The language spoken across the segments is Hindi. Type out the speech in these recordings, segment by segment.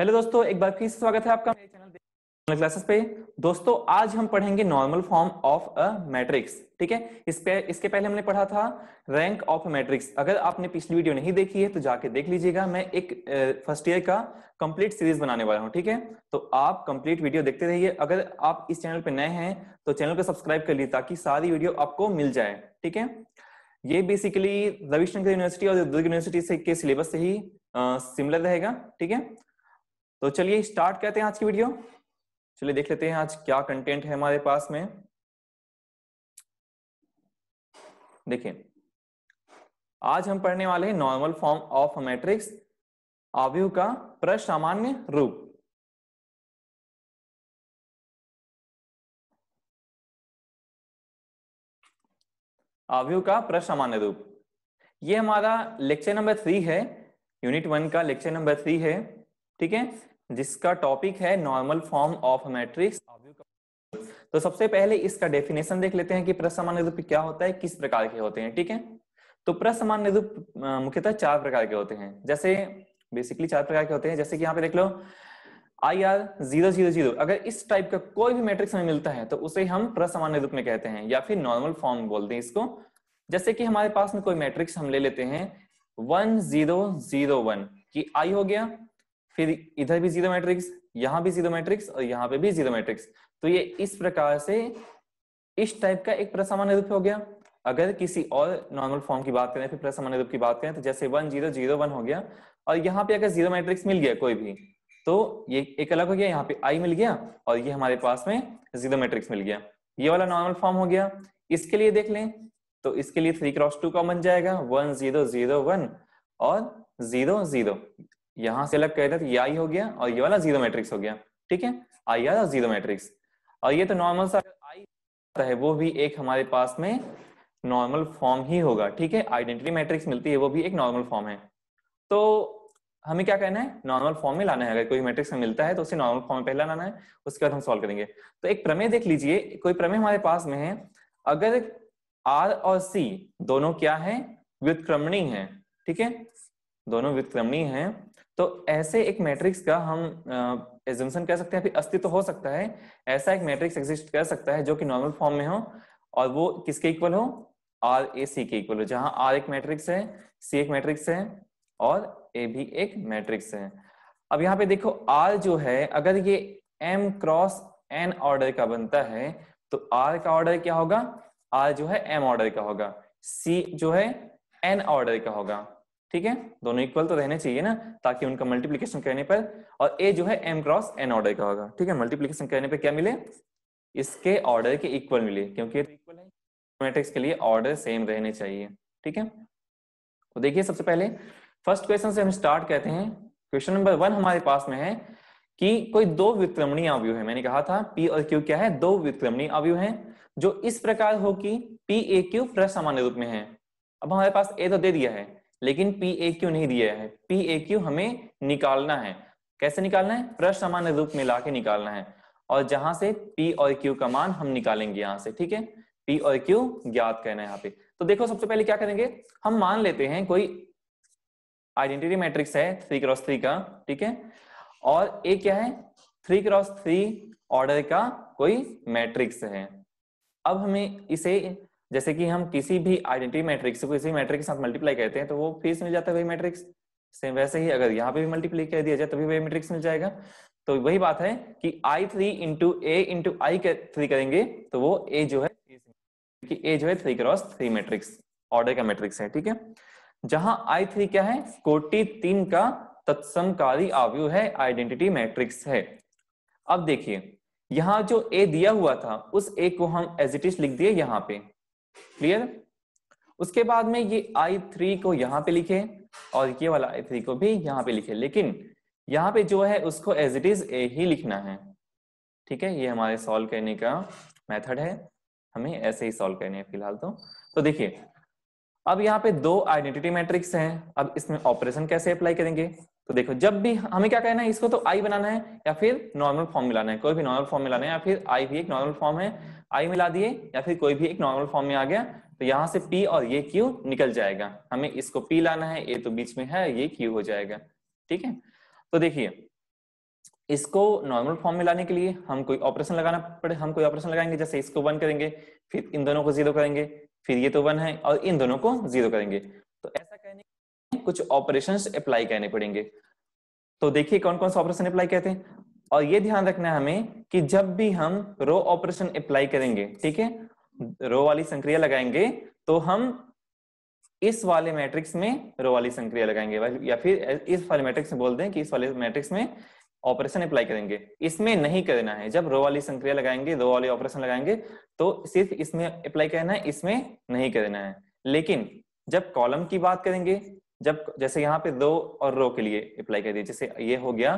हेलो दोस्तों एक बार फिर स्वागत है आपका मेरे चैनल क्लासेस पे दोस्तों आज हम पढ़ेंगे normal form of a matrix ठीक है इस पे इसके पहले हमने पढ़ा था रैंक ऑफ मैट्रिक्स अगर आपने पिछली वीडियो नहीं देखी है तो जाके देख लीजिएगा मैं एक फर्स्ट ईयर का कंप्लीट सीरीज बनाने वाला हूँ ठीक है तो आप कंप्लीट वीडियो देखते रहिए अगर आप इस चैनल पे नए हैं तो चैनल को सब्सक्राइब कर लीजिए ताकि सारी वीडियो आपको मिल जाए ठीक है ये बेसिकली रविशंकर यूनिवर्सिटी और दुर्ग यूनिवर्सिटी से के सिलेबस से ही सिमिलर रहेगा ठीक है तो चलिए स्टार्ट करते हैं आज की वीडियो चलिए देख लेते हैं आज क्या कंटेंट है हमारे पास में देखिए आज हम पढ़ने वाले हैं नॉर्मल फॉर्म ऑफ मैट्रिक्स आवयु का प्रसामान्य रूप आवयु का प्रसामान्य रूप ये हमारा लेक्चर नंबर थ्री है यूनिट वन का लेक्चर नंबर थ्री है ठीक है जिसका टॉपिक है नॉर्मल फॉर्म ऑफ मैट्रिक्स तो सबसे पहले इसका डेफिनेशन देख लेते हैं कि प्रसमान रूप क्या होता है किस प्रकार के होते हैं ठीक है तो प्रसमान रूप मुख्यतः चार प्रकार के होते हैं जैसे बेसिकली चार प्रकार के होते हैं जैसे कि यहाँ पे देख लो I r zero zero zero अगर इस टाइप का कोई भी मैट्रिक्स हमें मिलता है तो उसे हम प्रसमान्य रूप में कहते हैं या फिर नॉर्मल फॉर्म बोलते हैं इसको जैसे कि हमारे पास में कोई मैट्रिक्स हम ले लेते हैं वन जीरो जीरो वन की आई हो गया फिर इधर भी जीरो मैट्रिक्स यहाँ भी जीरो मैट्रिक्स और यहाँ पे भी जीरो मैट्रिक्स तो ये इस प्रकार से इस टाइप का एक प्रसामान्य रूप हो गया अगर किसी और नॉर्मल फॉर्म की बात करें फिर प्रसामान्य रूप की बात करें तो जैसे वन जीरो जीरो वन हो गया और यहाँ पे अगर जीरो मैट्रिक्स मिल गया कोई भी तो ये एक अलग हो गया यहाँ पे आई मिल गया और ये हमारे पास में जीरो मैट्रिक्स मिल गया ये वाला नॉर्मल फॉर्म हो गया इसके लिए देख लें तो इसके लिए थ्री क्रॉस टू का बन जाएगा वन जीरो जीरो वन और जीरो जीरो यहां से अलग कहते हैं ये आई हो गया और ये वाला जीरो मैट्रिक्स हो गया ठीक है आई आर जीरो मैट्रिक्स और ये तो नॉर्मल सा आई है वो भी एक हमारे पास में नॉर्मल फॉर्म ही होगा ठीक है आइडेंटिटी मैट्रिक्स मिलती है वो भी एक नॉर्मल फॉर्म है तो हमें क्या कहना है नॉर्मल फॉर्म में लाना है अगर कोई मैट्रिक्स में मिलता है तो उसे नॉर्मल फॉर्म में पहला लाना है उसके बाद हम सॉल्व करेंगे तो एक प्रमेय देख लीजिए कोई प्रमेय हमारे पास में है अगर आर और सी दोनों क्या है व्युतक्रमणीय है ठीक है दोनों व्युतक्रमणीय है तो ऐसे एक मैट्रिक्स का हम एजम्सन कह सकते हैं फिर अस्तित्व हो सकता है ऐसा एक मैट्रिक्स एग्जिस्ट कर सकता है जो कि नॉर्मल फॉर्म में हो और वो किसके इक्वल हो आर ए सी के इक्वल हो जहां आर एक मैट्रिक्स है सी एक मैट्रिक्स है और ए भी एक मैट्रिक्स है अब यहाँ पे देखो आर जो है अगर ये एम क्रॉस एन ऑर्डर का बनता है तो आर का ऑर्डर क्या होगा आर जो है एम ऑर्डर का होगा सी जो है एन ऑर्डर का होगा ठीक है दोनों इक्वल तो रहने चाहिए ना ताकि उनका मल्टीप्लीकेशन करने पर और ए जो है एम क्रॉस एन ऑर्डर का होगा ठीक है मल्टीप्लीकेशन करने पर क्या मिले इसके ऑर्डर के इक्वल मिले क्योंकि इक्वल है मैट्रिक्स के लिए ऑर्डर सेम रहने चाहिए ठीक है तो देखिए सबसे पहले फर्स्ट क्वेश्चन से हम स्टार्ट करते हैं क्वेश्चन नंबर वन हमारे पास में है कि कोई दो विक्रमणीय अवयु है मैंने कहा था पी और क्यू क्या है दो विक्रमणीय अवयु है जो इस प्रकार हो कि पी ए क्यू प्लस सामान्य रूप में है अब हमारे पास ए तो दे दिया है लेकिन पी ए क्यू नहीं दिया है पी ए क्यू हमें निकालना है कैसे निकालना है प्रश्न सामान्य रूप में ला के निकालना है और जहां से पी और क्यू का मान हम निकालेंगे यहां से ठीक है पी और क्यू ज्ञात करना है यहाँ पे तो देखो सबसे पहले क्या करेंगे हम मान लेते हैं कोई आइडेंटिटी मैट्रिक्स है थ्री क्रॉस थ्री का ठीक है और ए क्या है थ्री क्रॉस थ्री ऑर्डर का कोई मैट्रिक्स है अब हमें इसे जैसे कि हम किसी भी आइडेंटिटी मैट्रिक्स को किसी मैट्रिक्स के साथ मल्टीप्लाई करते हैं तो वो फिर मिल जाता है वही मैट्रिक्स सेम वैसे ही अगर यहाँ पे भी मल्टीप्लाई कर दिया जाए तभी वही मैट्रिक्स मिल जाएगा तो वही बात है कि I three into a into I three करेंगे तो वो ए जो है कि ए जो है three cross three matrix order का मैट्रिक्स है ठीक है जहां आई थ्री क्या है कोटि तीन का तत्समकारी आवयु है आइडेंटिटी मैट्रिक्स है अब देखिए यहां जो ए दिया हुआ था उस ए को हम एज इट इज लिख दिए यहां पे क्लियर उसके बाद में ये आई थ्री को यहां पे लिखे और ये वाला आई थ्री को भी यहां पे लिखे लेकिन यहाँ पे जो है उसको एज इट इज ए ही लिखना है ठीक है ये हमारे सॉल्व करने का मेथड है हमें ऐसे ही सॉल्व करने हैं फिलहाल तो तो देखिए अब यहाँ पे दो आइडेंटिटी मैट्रिक्स हैं अब इसमें ऑपरेशन कैसे अप्लाई करेंगे तो देखो जब भी हमें क्या कहना है इसको तो आई बनाना है या फिर नॉर्मल फॉर्म मिलाना है कोई भी नॉर्मल फॉर्म मिलाना है या फिर आई भी एक नॉर्मल फॉर्म है आई मिला दिए या फिर कोई भी एक नॉर्मल फॉर्म में आ गया तो यहाँ से पी और ये क्यू निकल जाएगा हमें इसको पी लाना है ये तो बीच में है ये क्यू हो जाएगा ठीक है तो देखिए इसको नॉर्मल फॉर्म में लाने के लिए हम कोई ऑपरेशन लगाना पड़े हम कोई ऑपरेशन लगाएंगे जैसे इसको वन करेंगे फिर इन दोनों को जीरो करेंगे फिर ये तो वन है और इन दोनों को जीरो करेंगे कुछ ऑपरेशन अप्लाई करने पड़ेंगे तो देखिए कौन कौन सा ऑपरेशन अप्लाई कहते हैं और ये ध्यान रखना है हमें कि जब भी हम रो ऑपरेशन अप्लाई करेंगे ठीक है रो वाली संक्रिया लगाएंगे तो हम इस वाले मैट्रिक्स में रो वाली संक्रिया लगाएंगे या फिर इस वाले मैट्रिक्स में बोल दें कि इस वाले मैट्रिक्स में ऑपरेशन अप्लाई करेंगे इसमें नहीं करना है जब रो वाली संक्रिया लगाएंगे रो वाले ऑपरेशन लगाएंगे तो सिर्फ इसमें अप्लाई करना है इसमें नहीं करना है लेकिन जब कॉलम की बात करेंगे जब जैसे यहाँ पे दो और रो के लिए अप्लाई कर दिए जैसे ये हो गया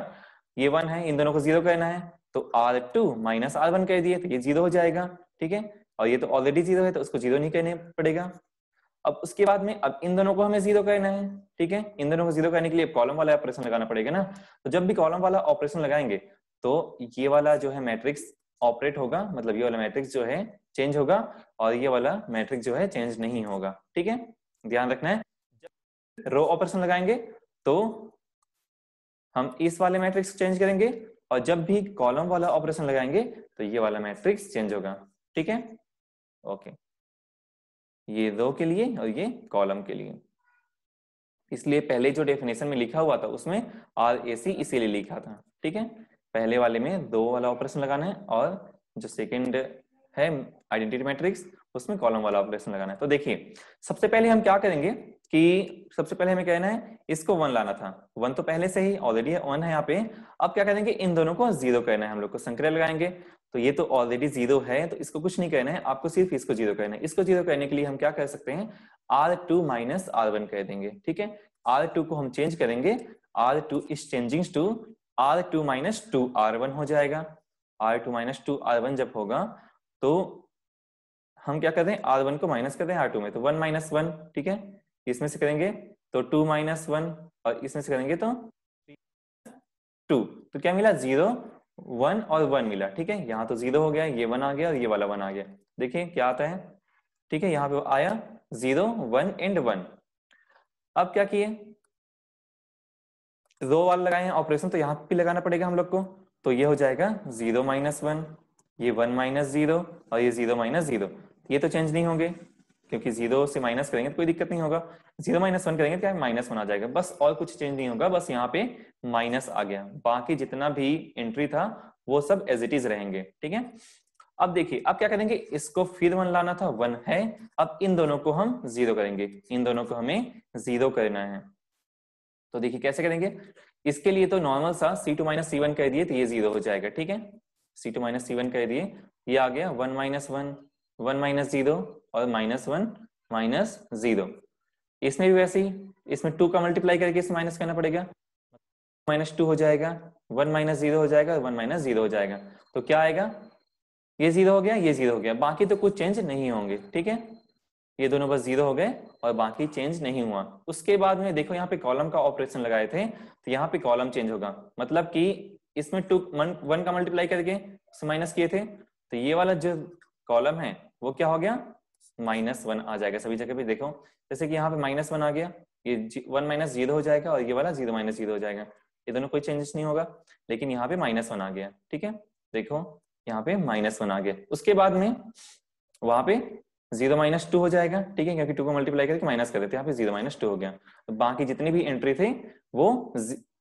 ये वन है इन दोनों को जीरो करना है तो are two minus are one कर दिए तो ये जीरो हो जाएगा ठीक है और ये तो ऑलरेडी जीरो है तो उसको जीरो नहीं करने पड़ेगा अब उसके बाद में अब इन दोनों को हमें जीरो करना है ठीक है इन दोनों को जीरो करने के लिए कॉलम वाला ऑपरेशन लगाना पड़ेगा ना तो जब भी कॉलम वाला ऑपरेशन लगाएंगे तो ये वाला जो है मैट्रिक्स ऑपरेट होगा मतलब ये वाला मैट्रिक्स जो है चेंज होगा और ये वाला मैट्रिक्स जो है चेंज नहीं होगा ठीक है ध्यान रखना है रो ऑपरेशन लगाएंगे तो हम इस वाले मैट्रिक्स चेंज करेंगे और जब भी कॉलम वाला ऑपरेशन लगाएंगे तो ये वाला मैट्रिक्स चेंज होगा ठीक है ओके ये रो के लिए और ये कॉलम के लिए इसलिए पहले जो डेफिनेशन में लिखा हुआ था उसमें आर ए सी इसीलिए लिखा था ठीक है पहले वाले में दो वाला ऑपरेशन लगाना है और जो सेकंड है आइडेंटिटी मैट्रिक्स उसमें कॉलम वाला ऑपरेशन लगाना है तो देखिए सबसे पहले हम क्या करेंगे कि सबसे पहले हमें कहना है इसको वन लाना था वन तो पहले से ही ऑलरेडी वन है यहाँ पे अब क्या करेंगे इन दोनों को जीरो करना है हम लोग को संक्रय लगाएंगे तो ये तो ऑलरेडी जीरो है तो इसको कुछ नहीं करना है आपको सिर्फ इसको जीरो करना है इसको जीरो करने के लिए हम क्या कर सकते हैं r two minus are one कह देंगे ठीक है आर टू को हम चेंज करेंगे r two is changing to are two minus two are one हो जाएगा r two minus two are one जब होगा तो हम क्या कर दें आर वन को माइनस कर दें आर टू में तो वन माइनस वन ठीक है इसमें से करेंगे तो टू माइनस वन और इसमें से करेंगे तो टू तो क्या मिला जीरो वन और वन मिला ठीक है यहाँ तो जीरो हो गया ये वन आ गया और ये वाला वन आ गया देखिए क्या आता है ठीक है यहाँ पे आया जीरो वन एंड वन अब क्या किए रो वाले लगाए हैं ऑपरेशन तो यहाँ पे लगाना पड़ेगा हम लोग को तो ये हो जाएगा जीरो माइनस वन ये वन माइनस जीरो और ये जीरो माइनस जीरो ये तो चेंज नहीं होंगे क्योंकि जीरो से माइनस करेंगे तो कोई दिक्कत नहीं होगा जीरो माइनस वन करेंगे तो क्या माइनस वन आ जाएगा बस और कुछ चेंज नहीं होगा बस यहाँ पे माइनस आ गया बाकी जितना भी एंट्री था वो सब एज इट इज रहेंगे ठीक है अब देखिए अब क्या करेंगे इसको फिर वन लाना था वन है अब इन दोनों को हम जीरो करेंगे इन दोनों को हमें जीरो करना है तो देखिए कैसे करेंगे इसके लिए तो नॉर्मल सा सी टू माइनस सी वन कह दिए तो ये जीरो हो जाएगा ठीक है सी टू माइनस सी वन कह दिए ये आ गया one minus one one minus zero और माइनस वन माइनस जीरो इसमें भी वैसे ही इसमें टू का मल्टीप्लाई करके इसे माइनस करना पड़ेगा माइनस टू हो जाएगा वन माइनस जीरो हो जाएगा वन माइनस जीरो हो जाएगा तो क्या आएगा ये जीरो हो गया ये जीरो हो गया बाकी तो कुछ चेंज नहीं होंगे ठीक है ये दोनों बस जीरो हो गए और बाकी चेंज नहीं हुआ उसके बाद में देखो यहाँ पे कॉलम का ऑपरेशन लगाए थे तो यहाँ पे कॉलम चेंज होगा मतलब कि इसमें टू वन का मल्टीप्लाई करके माइनस किए थे तो ये वाला जो कॉलम है वो क्या हो गया माइनस वन आ जाएगा सभी जगह पे देखो जैसे कि यहाँ पे माइनस वन आ गया ये वन माइनस जीरो हो जाएगा और ये वाला जीरो माइनस जीरो हो जाएगा ये दोनों कोई चेंजेस नहीं होगा लेकिन यहाँ पे माइनस वन आ गया ठीक है देखो यहाँ पे माइनस वन आ गया उसके बाद में वहां पे जीरो माइनस टू हो जाएगा ठीक है क्योंकि टू को मल्टीप्लाई करके माइनस कर देते यहाँ पे जीरो माइनस टू हो गया तो बाकी जितने भी एंट्री थे वो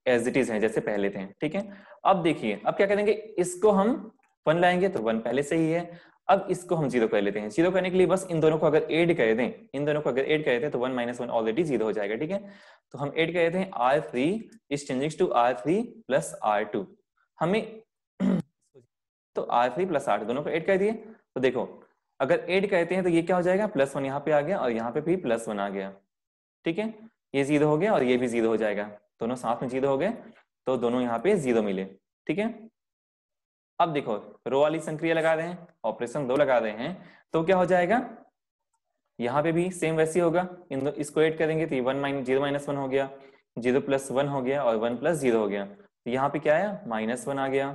एज इट इज है जैसे पहले थे ठीक है अब देखिए अब क्या करेंगे इसको हम वन लाएंगे तो वन पहले से ही है अब इसको हम जीरो कर लेते हैं जीरो करने के लिए बस इन दोनों को अगर एड कर दें इन दोनों को अगर एड कर दें तो one minus one already zero हो जाएगा ठीक है तो हम एड कर देते हैं r three is changing to are three plus r two हमें तो आर थ्री प्लस आर दोनों को एड कर दिए तो देखो अगर एड करते हैं तो ये क्या हो जाएगा प्लस वन यहाँ पे आ गया और यहाँ पे भी प्लस वन आ गया ठीक है ये जीरो हो गया और ये भी जीरो हो जाएगा दोनों साथ में जीरो हो गए तो दोनों यहाँ पे जीरो मिले ठीक है अब देखो रो वाली संक्रिया लगा रहे हैं ऑपरेशन दो लगा रहे हैं तो क्या हो जाएगा यहाँ पे भी सेम वैसे होगा इन दो इसको एड करेंगे तो one minus zero minus one हो गया जीरो प्लस वन हो गया और वन प्लस जीरो हो गया तो यहाँ पे क्या आया माइनस वन आ गया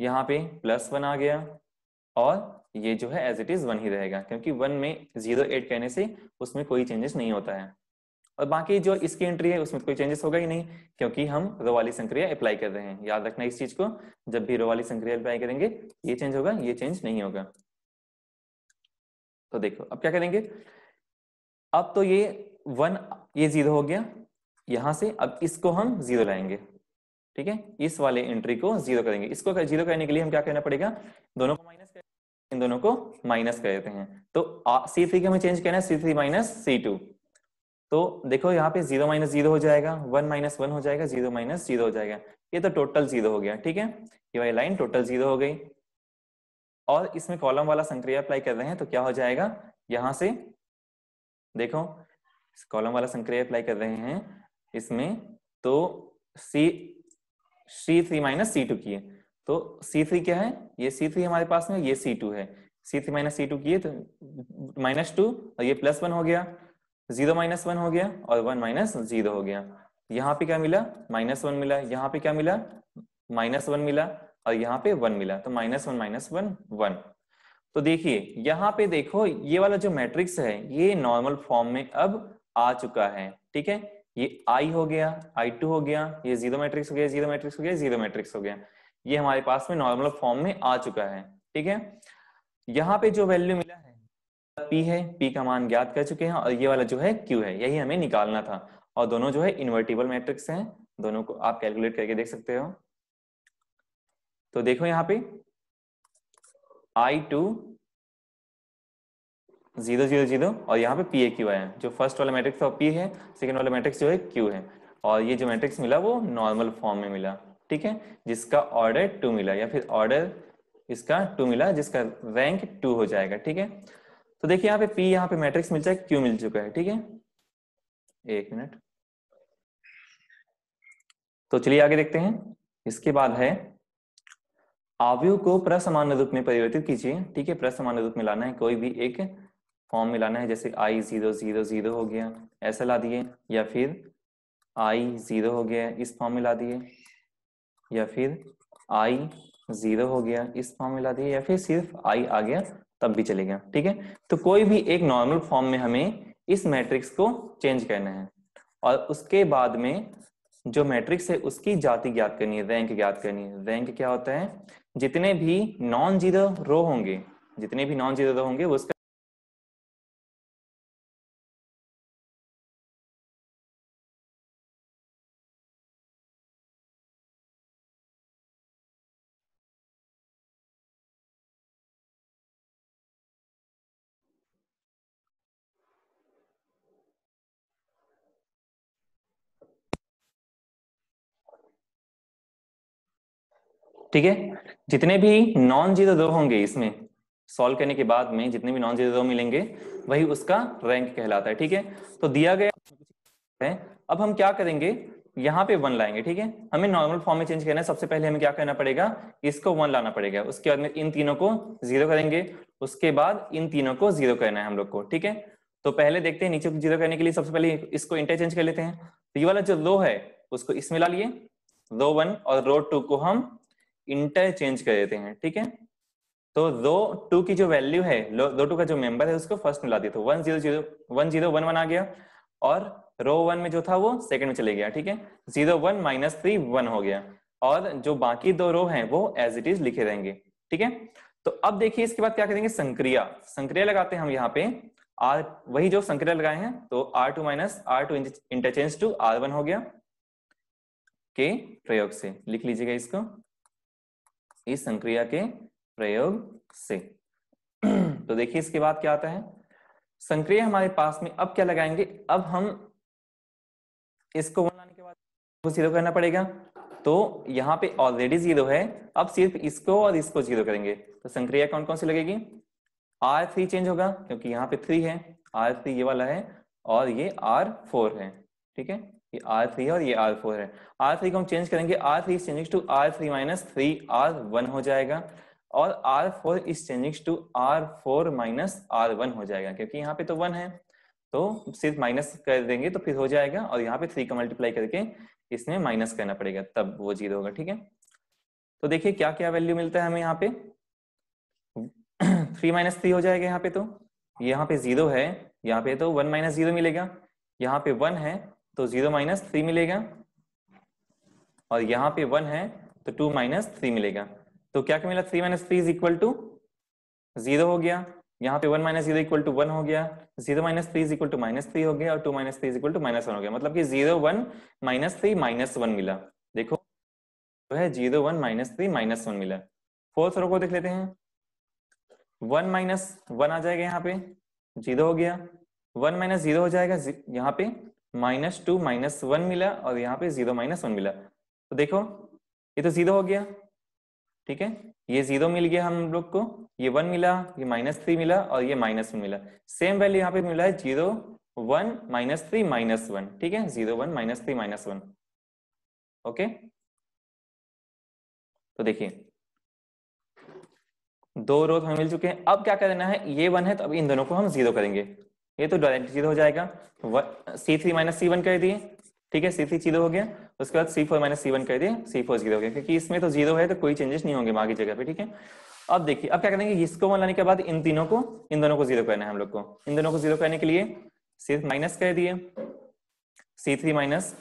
यहाँ पे प्लस वन आ गया और ये जो है एज इट इज वन ही रहेगा क्योंकि वन में जीरो एड करने से उसमें कोई चेंजेस नहीं होता है और बाकी जो इसकी एंट्री है उसमें कोई चेंजेस होगा ही नहीं क्योंकि हम रो वाली संक्रिया अप्लाई कर रहे हैं याद रखना इस चीज को जब भी रो वाली संक्रिया अप्लाई करेंगे ये चेंज होगा ये चेंज नहीं होगा तो देखो अब क्या करेंगे अब तो ये वन ये जीरो हो गया यहां से अब इसको हम जीरो लाएंगे ठीक है इस वाले एंट्री को जीरो करेंगे इसको कर, जीरो करने के लिए हम क्या करना पड़ेगा दोनों को माइनस इन दोनों को माइनस कर देते हैं तो सी थ्री का हमें चेंज करना है सी थ्री माइनस सी टू तो देखो यहाँ पे जीरो माइनस जीरो हो जाएगा वन माइनस वन हो जाएगा जीरो माइनस जीरो हो जाएगा ये तो टोटल जीरो हो गया ठीक है ये वाली लाइन टोटल जीरो हो गई और इसमें कॉलम वाला संक्रिया अप्लाई कर रहे हैं तो क्या हो जाएगा यहां से देखो कॉलम वाला संक्रिया अप्लाई कर रहे हैं इसमें तो सी सी थ्री माइनस सी टू की है तो सी थ्री क्या है ये सी थ्री हमारे पास में ये सी टू है सी थ्री माइनस सी टू है तो माइनस टू और ये प्लस वन हो गया जीरो माइनस वन हो गया और वन माइनस जीरो हो गया यहाँ पे क्या मिला माइनस वन मिला यहाँ पे क्या मिला माइनस वन मिला और यहाँ पे वन मिला तो minus one minus one one तो देखिए यहाँ पे देखो ये वाला जो मैट्रिक्स है ये नॉर्मल फॉर्म में अब आ चुका है ठीक है ये आई हो गया आई टू हो गया ये जीरो मैट्रिक्स हो गया जीरो मैट्रिक्स हो गया जीरो मैट्रिक्स हो गया ये हमारे पास में नॉर्मल फॉर्म में आ चुका है ठीक है यहाँ पे जो वैल्यू मिला है पी है पी का मान ज्ञात कर चुके हैं और ये वाला जो है क्यू है यही हमें निकालना था और दोनों जो है इन्वर्टिबल मैट्रिक्स हैं दोनों को आप कैलकुलेट करके देख सकते हो तो देखो यहाँ पे आई टू जीरो जीरो जीरो और यहाँ पे पी ए क्यू आया जो फर्स्ट वाला मैट्रिक्स था पी है सेकेंड वाला मैट्रिक्स जो है क्यू है और ये जो मैट्रिक्स मिला वो नॉर्मल फॉर्म में मिला ठीक है जिसका ऑर्डर टू मिला या फिर ऑर्डर इसका टू मिला जिसका रैंक टू हो जाएगा ठीक है तो देखिए यहाँ पे P यहाँ पे मैट्रिक्स मिल जाए Q मिल चुका है ठीक है एक मिनट तो चलिए आगे देखते हैं इसके बाद है आवयु को प्रसमान रूप में परिवर्तित कीजिए ठीक है प्रसमान रूप में लाना है कोई भी एक फॉर्म में लाना है जैसे आई जीरो जीरो जीरो हो गया ऐसा ला दिए या फिर आई जीरो हो गया इस फॉर्म में ला दिए या फिर आई जीरो हो गया इस फॉर्म में ला दिए या फिर सिर्फ आई आ गया तब भी चलेगा ठीक है तो कोई भी एक नॉर्मल फॉर्म में हमें इस मैट्रिक्स को चेंज करना है और उसके बाद में जो मैट्रिक्स है उसकी जाति ज्ञात करनी है रैंक ज्ञात करनी है रैंक क्या होता है जितने भी नॉन जीरो रो होंगे जितने भी नॉन जीरो रो होंगे उसका ठीक है जितने भी नॉन जीरो दो होंगे इसमें सॉल्व करने के बाद में जितने भी नॉन जीरो दो मिलेंगे वही उसका रैंक कहलाता है ठीक है तो दिया गया है अब हम क्या करेंगे यहाँ पे वन लाएंगे ठीक है हमें नॉर्मल फॉर्म में चेंज करना है सबसे पहले हमें क्या करना पड़ेगा इसको वन लाना पड़ेगा उसके बाद में इन तीनों को जीरो करेंगे उसके बाद इन तीनों को जीरो करना है हम लोग को ठीक है तो पहले देखते हैं नीचे को जीरो करने के लिए सबसे पहले इसको इंटरचेंज कर लेते हैं तो ये वाला जो रो है उसको इसमें ला लिए रो वन और रो टू को हम इंटरचेंज कर देते हैं ठीक है तो रो टू की जो वैल्यू है रो टू का जो मेंबर है उसको फर्स्ट मिला दिया तो one zero zero one zero one one आ गया और रो वन में जो था वो सेकंड में चले गया ठीक है zero one minus three one हो गया और जो बाकी दो रो हैं वो एज इट इज लिखे रहेंगे ठीक है तो अब देखिए इसके बाद क्या करेंगे संक्रिया संक्रिया लगाते हैं हम यहाँ पे आर वही जो संक्रिया लगाए हैं तो are two minus R two interchange to are one हो गया के प्रयोग से लिख लीजिएगा इसको इस संक्रिया के प्रयोग से तो देखिए इसके बाद क्या आता है संक्रिया हमारे पास में अब क्या लगाएंगे अब हम इसको वन लाने के बाद जीरो करना पड़ेगा तो यहाँ पे ऑलरेडी जीरो है अब सिर्फ इसको और इसको जीरो करेंगे तो संक्रिया कौन कौन सी लगेगी आर थ्री चेंज होगा क्योंकि यहाँ पे थ्री है आर थ्री ये वाला है और ये आर फोर है ठीक है ये आर थ्री है और ये आर फोर है आर थ्री को हम चेंज करेंगे R three changing to are three minus three R one हो जाएगा और R four is changing to R four minus are one हो जाएगा क्योंकि यहाँ पे तो वन है तो सिर्फ माइनस कर देंगे तो फिर हो जाएगा और यहाँ पे थ्री का मल्टीप्लाई करके इसमें माइनस करना पड़ेगा तब वो जीरो होगा ठीक है तो देखिए क्या क्या वैल्यू मिलता है हमें यहाँ पे थ्री माइनस थ्री हो जाएगा यहाँ पे तो यहाँ पे जीरो है यहाँ पे तो वन माइनस जीरो मिलेगा यहाँ पे वन है तो जीरो माइनस थ्री मिलेगा और यहां पे वन है तो टू माइनस थ्री मिलेगा तो क्या क्या मिला three minus three is equal to zero हो गया यहाँ पे one minus zero equal to one हो गया zero minus three is equal to minus three हो गया और two minus three is equal to minus one हो गया मतलब कि zero one minus three minus one मिला देखो तो है zero one minus three minus one मिला फोर्थ रो को देख लेते हैं वन माइनस वन आ जाएगा यहाँ पे जीरो हो गया वन माइनस जीरो हो जाएगा यहाँ पे माइनस टू माइनस वन मिला और यहाँ पे जीरो माइनस वन मिला तो देखो ये तो जीरो हो गया ठीक है ये जीरो मिल गया हम लोग को ये वन मिला ये माइनस थ्री मिला और ये माइनस वन मिला सेम वैल्यू यहाँ पे मिला है zero one minus three minus one ठीक है zero one minus three minus one okay तो देखिए दो रोज तो हमें मिल चुके हैं अब क्या करना है ये वन है तो अब इन दोनों को हम जीरो करेंगे ये तो डायरेक्ट जीरो हो जाएगा सी थ्री माइनस सी वन कर दिए ठीक है सी थ्री जीरो हो गया उसके बाद सी फोर माइनस सी वन कर दिए सी फोर जीरो हो गया क्योंकि इसमें तो जीरो है तो कोई चेंजेस नहीं होंगे बाकी जगह पे ठीक है अब देखिए अब क्या करेंगे इसको वन लाने के बाद इन तीनों को इन दोनों को जीरो करना है हम लोग को इन दोनों को जीरो करने के लिए सिर्फ माइनस कर दिए C three minus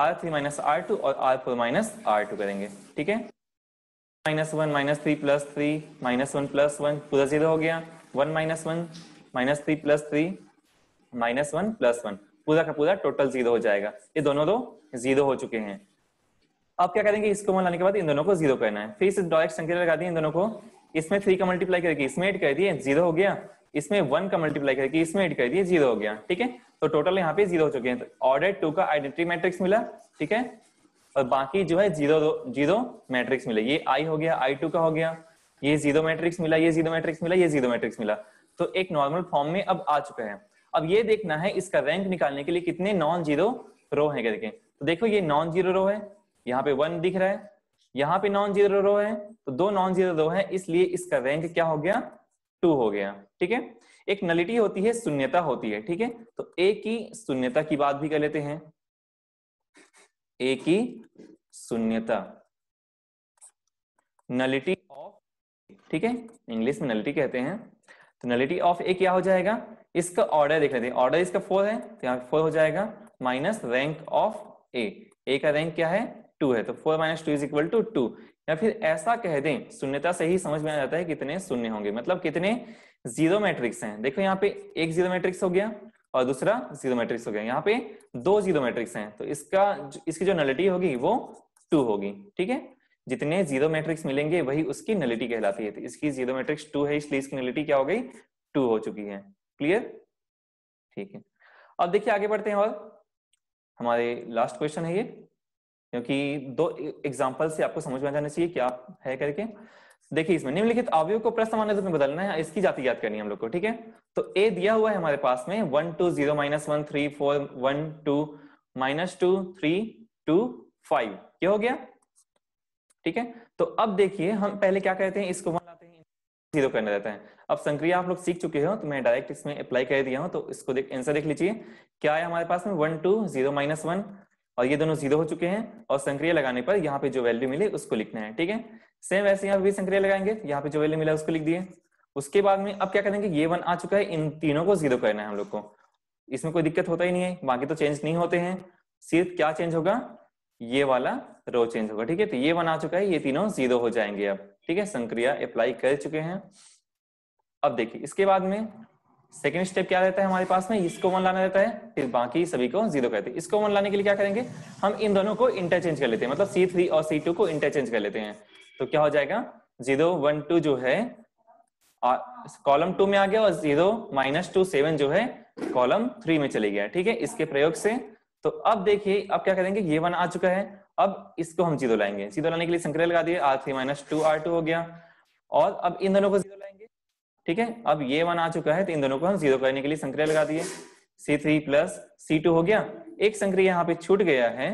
R three minus R two और R four minus R two करेंगे ठीक है minus one minus three plus three minus one plus one पूरा जीरो हो गया one minus one minus three plus three minus one plus one पूरा का पूरा टोटल जीरो हो जाएगा ये दोनों दो तो जीरो हो चुके हैं अब क्या करेंगे इसको मन लाने के बाद इन दोनों को जीरो करना है फिर इस डायरेक्ट संख्या लगा दिए इन दोनों को इसमें थ्री का मल्टीप्लाई करके इसमें एड कर दिए जीरो हो गया इसमें वन का मल्टीप्लाई करके इसमें एड कर दिए जीरो हो गया ठीक है तो टोटल यहाँ पे जीरो हो चुके हैं ऑर्डर तो टू का आइडेंटिटी मैट्रिक्स मिला ठीक है और बाकी जो है जीरो जीरो मैट्रिक्स मिला ये आई हो गया आई टू का हो गया ये जीरो मैट्रिक्स मिला ये जीरो मैट्रिक्स मिला ये जीरो मैट्रिक्स मिला तो एक नॉर्मल फॉर्म में अब आ चुका है अब ये देखना है इसका रैंक निकालने के लिए कितने नॉन जीरो रो है करके तो देखो ये नॉन जीरो रो है यहाँ पे वन दिख रहा है यहाँ पे नॉन जीरो रो है तो दो नॉन जीरो रो है इसलिए इसका रैंक क्या हो गया टू हो गया ठीक है एक नलिटी होती है शून्यता होती है ठीक है तो ए की शून्यता की बात भी कर लेते हैं ए की शून्यता नलिटी ऑफ ठीक है इंग्लिश में नलिटी कहते हैं तो नलिटी ऑफ ए क्या हो जाएगा इसका ऑर्डर देख लेते हैं ऑर्डर इसका फोर है तो यहाँ फोर हो जाएगा minus rank of A A का रैंक क्या है टू है तो four minus two is equal to two या फिर ऐसा कह दें शून्यता से ही समझ में आ जाता है कितने शून्य होंगे मतलब कितने जीरो मैट्रिक्स हैं देखो यहाँ पे एक जीरो मैट्रिक्स हो गया और दूसरा जीरो मैट्रिक्स हो गया यहाँ पे दो जीरो मैट्रिक्स हैं तो इसका इसकी जो नलिटी होगी वो टू होगी ठीक है जितने जीरो मैट्रिक्स मिलेंगे वही उसकी नलिटी कहलाती है तो इसकी जीरो मैट्रिक्स टू है इसलिए इसकी नलिटी क्या हो गई टू हो चुकी है क्लियर ठीक है अब देखिए आगे बढ़ते हैं और हमारे लास्ट क्वेश्चन है ये क्योंकि दो एग्जाम्पल से आपको समझ में जाना चाहिए क्या है करके देखिए इसमें निम्नलिखित अवयव को प्रस्तमान रूप में बदलना है इसकी जाति याद करनी है हम लोग को ठीक है तो ए दिया हुआ है हमारे पास में one two zero minus one three four one two minus two three two five क्या हो गया ठीक है तो अब देखिए हम पहले क्या कहते हैं इसको वन लाते हैं जीरो करने देते हैं अब संक्रिया आप लोग सीख चुके हो तो मैं डायरेक्ट इसमें अप्लाई कर दिया हूं तो इसको देख आंसर देख लीजिए क्या है हमारे पास में one two zero minus one और ये दोनों जीरो हो चुके हैं और संक्रिया लगाने पर यहाँ पे जो वैल्यू मिले उसको लिखना है ठीक है सेम वैसे यहाँ पे भी संक्रिया लगाएंगे यहाँ पे जो वैल्यू मिला उसको लिख दिए उसके बाद में अब क्या करेंगे ये वन आ चुका है इन तीनों को जीरो करना है हम लोग को इसमें कोई दिक्कत होता ही नहीं है बाकी तो चेंज नहीं होते हैं सिर्फ क्या चेंज होगा ये वाला रो चेंज होगा ठीक है तो ये वन आ चुका है ये तीनों जीरो हो जाएंगे अब ठीक है संक्रिया अप्लाई कर चुके हैं अब देखिए इसके बाद में सेकेंड स्टेप क्या रहता है हमारे पास में इसको वन लाना रहता है फिर बाकी सभी को जीरो करते हैं इसको वन लाने के लिए क्या करेंगे हम इन दोनों को इंटरचेंज कर लेते हैं मतलब सी थ्री और सी टू को इंटरचेंज कर लेते हैं तो क्या हो जाएगा जीरो वन टू जो है कॉलम टू में आ गया और जीरो माइनस टू सेवन जो है कॉलम थ्री में चले गया ठीक है इसके प्रयोग से तो अब देखिए अब क्या करेंगे ये वन आ चुका है अब इसको हम जीरो लाएंगे जीरो लाने के लिए संक्रिय लगा दिए R three minus two are two हो गया और अब इन दोनों को जीरो लाएंगे ठीक है अब ये वन आ चुका है तो इन दोनों को हम जीरो करने के लिए संक्रिय लगा दिए C three plus C two हो गया एक संक्रिय यहाँ पे छूट गया है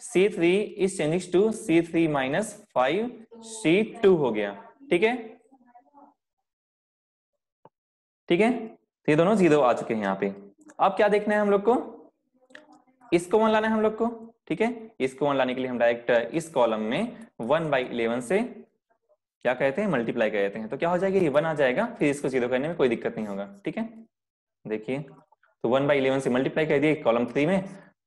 सी three is changing to C three minus five C two हो गया ठीक है ठीक है तो ये दोनों जीरो आ चुके हैं यहाँ पे अब क्या देखना है हम लोग को इस कॉमन लाना है हम लोग को ठीक है इस कॉमन लाने के लिए हम डायरेक्ट इस कॉलम में वन बाई इलेवन से क्या कहते हैं मल्टीप्लाई कहते हैं तो क्या हो जाएगा ये वन आ जाएगा फिर इसको जीरो करने में कोई दिक्कत नहीं होगा ठीक है देखिए तो वन बाई इलेवन से मल्टीप्लाई कर दिए कॉलम थ्री में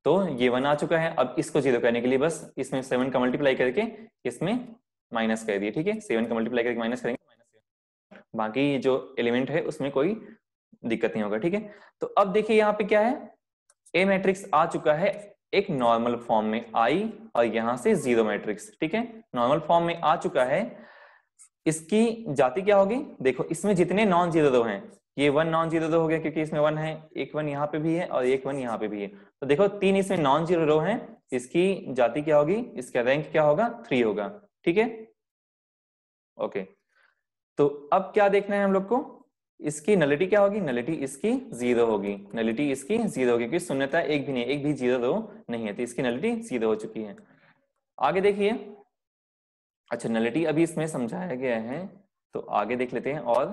तो ये वन आ चुका है अब इसको जीरो करने के लिए बस इसमें सेवन का मल्टीप्लाई करके इसमें माइनस कर दिए ठीक है सेवन का मल्टीप्लाई करके माइनस करेंगे बाकी जो एलिमेंट है उसमें कोई दिक्कत नहीं होगा ठीक है तो अब देखिए यहाँ पे क्या है ए मैट्रिक्स आ चुका है एक नॉर्मल फॉर्म में आई और यहां से जीरो मैट्रिक्स ठीक है नॉर्मल फॉर्म में आ चुका है इसकी जाति क्या होगी देखो इसमें जितने नॉन जीरो हैं ये वन नॉन जीरो दो हो गया क्योंकि इसमें वन है एक वन यहाँ पे भी है और एक वन यहाँ पे भी है तो देखो तीन इसमें नॉन जीरो रो है इसकी जाति क्या होगी इसका रैंक क्या होगा थ्री होगा ठीक है ओके तो अब क्या देखना है हम लोग को इसकी नलिटी क्या होगी नलिटी इसकी जीरो होगी नलिटी इसकी जीरो होगी क्योंकि शून्यता एक भी नहीं एक भी जीरो नहीं है तो इसकी नलिटी जीरो हो चुकी है आगे देखिए अच्छा नलिटी अभी इसमें समझाया गया है तो आगे देख लेते हैं और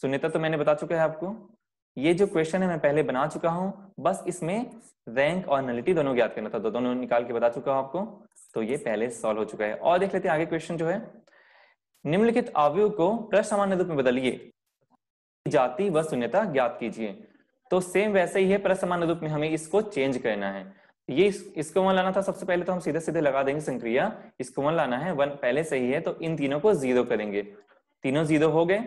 शून्यता तो मैंने बता चुका है आपको ये जो क्वेश्चन है मैं पहले बना चुका हूं बस इसमें रैंक और नलिटी दोनों ज्ञात करना था तो दोनों निकाल के बता चुका हूं आपको तो ये पहले सॉल्व हो चुका है और देख लेते हैं आगे क्वेश्चन जो है निम्नलिखित आवयु को प्रसामान्य रूप में बदलिए जाति व शून्यता ज्ञात कीजिए तो सेम वैसे ही है प्रसमान रूप में हमें इसको चेंज करना है ये इस, इसको वन लाना था सबसे पहले तो हम सीधे सीधे लगा देंगे संक्रिया इसको वन लाना है वन पहले से ही है तो इन तीनों को जीरो करेंगे तीनों जीरो हो गए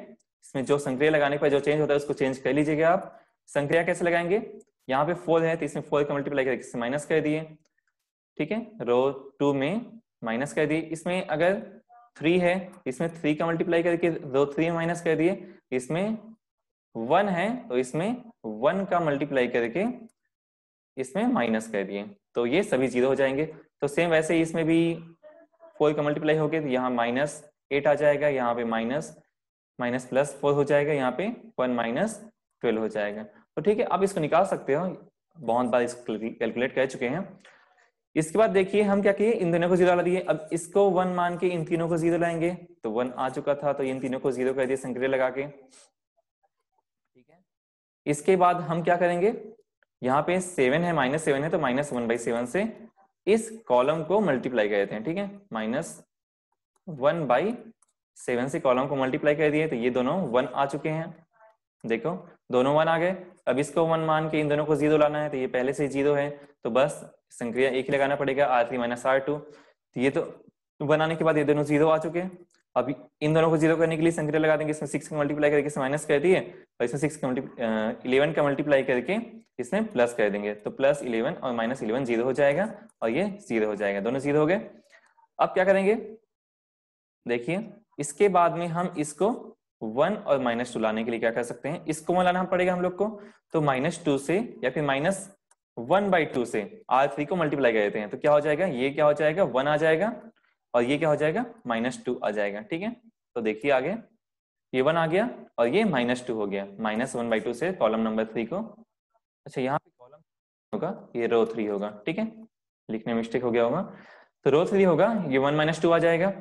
इसमें जो संक्रिया लगाने पर जो चेंज होता है उसको चेंज कर लीजिएगा आप संक्रिया कैसे लगाएंगे यहाँ पे फोर है तो इसमें फोर का मल्टीप्लाई करके माइनस कर दिए ठीक है रो टू में माइनस कर दिए इसमें अगर थ्री है इसमें थ्री का मल्टीप्लाई करके रो थ्री माइनस कर दिए इसमें वन है तो इसमें वन का मल्टीप्लाई करके इसमें माइनस कर दिए तो ये सभी जीरो हो जाएंगे तो सेम वैसे ही इसमें भी फोर का मल्टीप्लाई हो गया तो यहाँ माइनस एट आ जाएगा यहाँ पे माइनस माइनस प्लस फोर हो जाएगा यहाँ पे वन माइनस ट्वेल्व हो जाएगा तो ठीक है आप इसको निकाल सकते हो बहुत बार इसको कैलकुलेट कर चुके हैं इसके बाद देखिए हम क्या किए इन दोनों को जीरो ला दिए अब इसको वन मान के इन तीनों को जीरो लाएंगे तो वन आ चुका था तो इन तीनों को जीरो कर दिए संक्रिय लगा के इसके बाद हम क्या करेंगे यहाँ पे सेवन है माइनस सेवन है तो माइनस वन बाई सेवन से इस कॉलम को मल्टीप्लाई कर देते हैं ठीक है माइनस वन बाई सेवन से कॉलम को मल्टीप्लाई कर दिए तो ये दोनों वन आ चुके हैं देखो दोनों वन आ गए अब इसको वन मान के इन दोनों को जीरो लाना है तो ये पहले से जीरो है तो बस संक्रिया एक लगाना पड़ेगा R three minus R two ये तो बनाने के बाद ये दोनों जीरो आ चुके हैं अब इन दोनों को जीरो करने के लिए संख्या लगा देंगे इसमें सिक्स का मल्टीप्लाई करके इसमें माइनस कर दिए और इसमें सिक्स का मल्टीप्लाई इलेवन का मल्टीप्लाई करके इसमें प्लस कर देंगे तो प्लस इलेवन और माइनस इलेवन जीरो हो जाएगा और ये जीरो हो जाएगा दोनों जीरो हो गए अब क्या करेंगे देखिए इसके बाद में हम इसको वन और माइनस टू लाने के लिए क्या कर सकते हैं इसको वन लाना पड़ेगा हम लोग को तो माइनस टू से या फिर माइनस वन बाई टू से आर थ्री को मल्टीप्लाई कर देते हैं तो क्या हो जाएगा ये क्या हो जाएगा वन आ जाएगा और ये क्या हो जाएगा माइनस टू आ जाएगा ठीक है तो देखिए आगे ये वन आ गया और ये माइनस टू हो गया माइनस वन बाई टू से कॉलम नंबर थ्री को अच्छा यहाँ पे कॉलम होगा ये रो थ्री होगा ठीक है लिखने में मिस्टेक हो गया होगा तो रो थ्री होगा ये वन माइनस टू आ जाएगा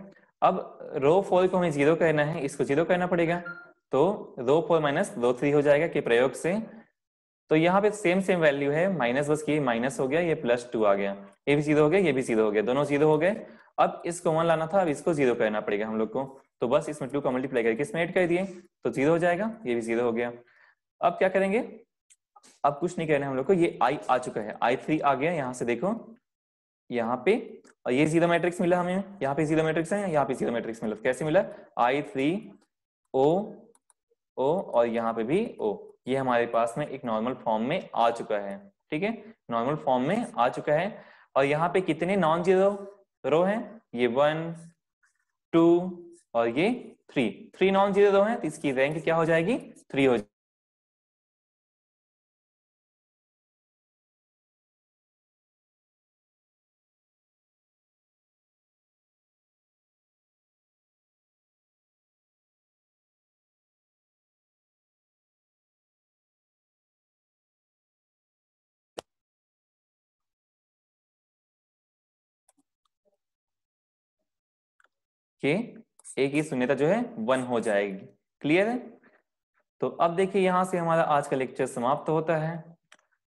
अब रो फोर को हमें जीरो कहना है इसको जीरो करना पड़ेगा तो row four minus row three हो जाएगा कि प्रयोग से तो यहाँ पे सेम सेम वैल्यू है माइनस बस ये माइनस हो गया ये प्लस टू आ गया ये भी सीधे हो गया ये भी सीधे हो गया दोनों सीधे हो गए अब इसको वन लाना था अब इसको जीरो करना पड़ेगा हम लोग को तो बस इसमें टू का मल्टीप्लाई करके इसमें एड कर दिए तो जीरो हो जाएगा ये भी जीरो हो गया अब क्या करेंगे अब कुछ नहीं करना हम लोग को ये आई आ चुका है आई थ्री आ गया यहाँ से देखो यहाँ पे और ये जीरो मैट्रिक्स मिला हमें यहाँ पे जीरो मैट्रिक्स है यहाँ पे जीरो मैट्रिक्स मिला तो कैसे मिला आई थ्री ओ ओ और यहाँ पे भी ओ ये हमारे पास में एक नॉर्मल फॉर्म में आ चुका है ठीक है नॉर्मल फॉर्म में आ चुका है और यहाँ पे कितने नॉन जीरो रो हैं ये वन टू और ये three three non zero row हैं तो इसकी रैंक क्या हो जाएगी थ्री हो जाएगी कि ए की शून्यता जो है वन हो जाएगी क्लियर है तो अब देखिए यहां से हमारा आज का लेक्चर समाप्त होता है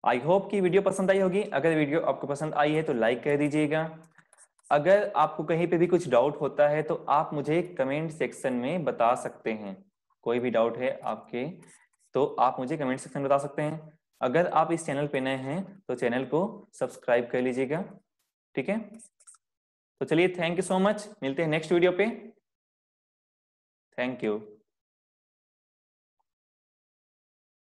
आई होप कि वीडियो पसंद आई होगी अगर वीडियो आपको पसंद आई है तो लाइक कर दीजिएगा अगर आपको कहीं पे भी कुछ डाउट होता है तो आप मुझे कमेंट सेक्शन में बता सकते हैं कोई भी डाउट है आपके तो आप मुझे कमेंट सेक्शन में बता सकते हैं अगर आप इस चैनल पे नए हैं तो चैनल को सब्सक्राइब कर लीजिएगा ठीक है तो चलिए थैंक यू सो मच मिलते हैं नेक्स्ट वीडियो पे थैंक यू